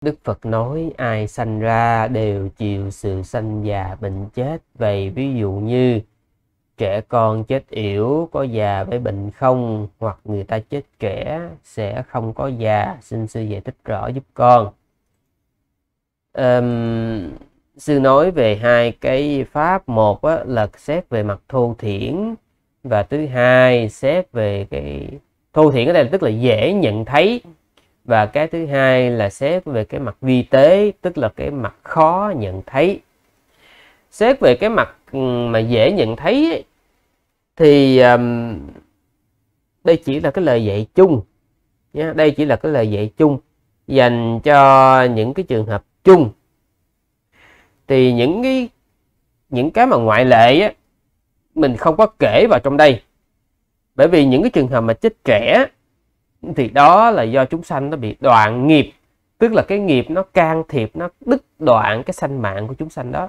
Đức Phật nói ai sanh ra đều chịu sự sanh già bệnh chết. Vậy ví dụ như trẻ con chết yểu có già với bệnh không hoặc người ta chết trẻ sẽ không có già. Xin sư giải thích rõ giúp con. Um, sư nói về hai cái pháp một á, là xét về mặt thô thiển và thứ hai xét về cái thô thiển ở đây tức là dễ nhận thấy và cái thứ hai là xét về cái mặt vi tế tức là cái mặt khó nhận thấy xét về cái mặt ừ, mà dễ nhận thấy ấy, thì um, đây chỉ là cái lời dạy chung nhé đây chỉ là cái lời dạy chung dành cho những cái trường hợp chung thì những cái những cái mà ngoại lệ á, mình không có kể vào trong đây bởi vì những cái trường hợp mà chết trẻ thì đó là do chúng sanh nó bị đoạn nghiệp tức là cái nghiệp nó can thiệp nó đứt đoạn cái sanh mạng của chúng sanh đó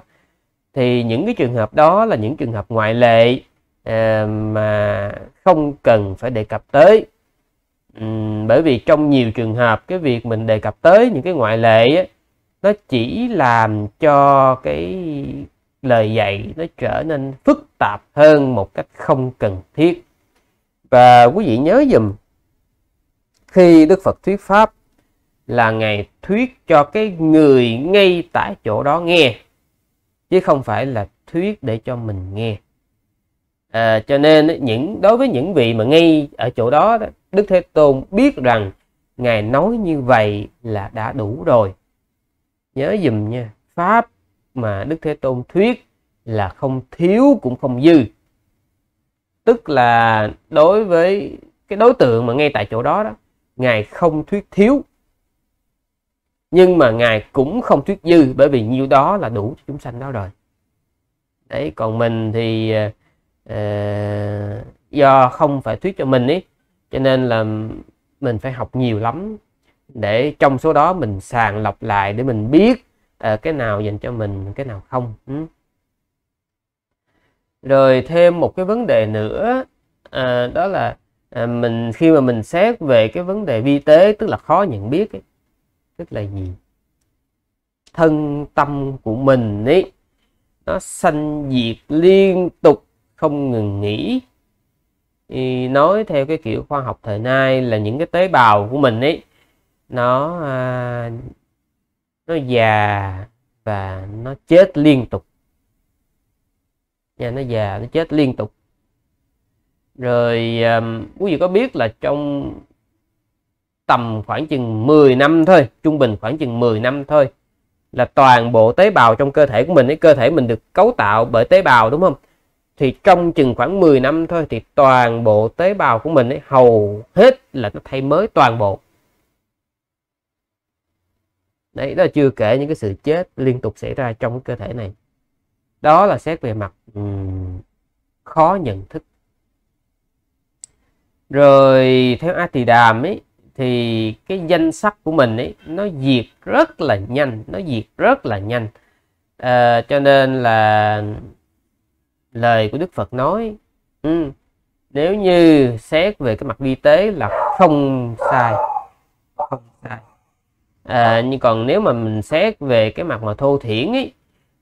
thì những cái trường hợp đó là những trường hợp ngoại lệ à, mà không cần phải đề cập tới bởi vì trong nhiều trường hợp cái việc mình đề cập tới những cái ngoại lệ ấy, nó chỉ làm cho cái lời dạy nó trở nên phức tạp hơn một cách không cần thiết và quý vị nhớ dùm khi Đức Phật thuyết pháp là Ngài thuyết cho cái người ngay tại chỗ đó nghe chứ không phải là thuyết để cho mình nghe à, cho nên những đối với những vị mà ngay ở chỗ đó Đức Thế Tôn biết rằng Ngài nói như vậy là đã đủ rồi nhớ dùm nha pháp mà Đức Thế Tôn thuyết là không thiếu cũng không dư tức là đối với cái đối tượng mà ngay tại chỗ đó đó Ngài không thuyết thiếu nhưng mà ngài cũng không thuyết dư bởi vì nhiêu đó là đủ cho chúng sanh đó rồi đấy còn mình thì uh, do không phải thuyết cho mình ấy cho nên là mình phải học nhiều lắm để trong số đó mình sàng lọc lại để mình biết uh, cái nào dành cho mình cái nào không ừ. rồi thêm một cái vấn đề nữa uh, đó là À, mình khi mà mình xét về cái vấn đề vi tế tức là khó nhận biết ấy, tức là gì thân tâm của mình ấy nó sanh diệt liên tục không ngừng nghỉ thì nói theo cái kiểu khoa học thời nay là những cái tế bào của mình ấy nó à, nó già và nó chết liên tục nha nó già nó chết liên tục rồi um, quý vị có biết là trong tầm khoảng chừng 10 năm thôi trung bình khoảng chừng 10 năm thôi là toàn bộ tế bào trong cơ thể của mình cơ thể mình được cấu tạo bởi tế bào đúng không thì trong chừng khoảng 10 năm thôi thì toàn bộ tế bào của mình ấy, hầu hết là nó thay mới toàn bộ đấy đó là chưa kể những cái sự chết liên tục xảy ra trong cơ thể này đó là xét về mặt um, khó nhận thức rồi theo A Tỳ Đàm ấy thì cái danh sách của mình ấy nó diệt rất là nhanh nó diệt rất là nhanh à, cho nên là lời của Đức Phật nói ừ, nếu như xét về cái mặt vi tế là không sai không sai à, nhưng còn nếu mà mình xét về cái mặt mà thô thiển ấy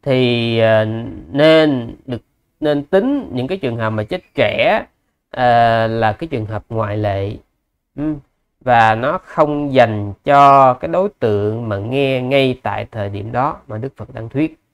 thì à, nên được nên tính những cái trường hợp mà chết trẻ à, là cái trường hợp ngoại lệ ừ. và nó không dành cho cái đối tượng mà nghe ngay tại thời điểm đó mà Đức Phật đang thuyết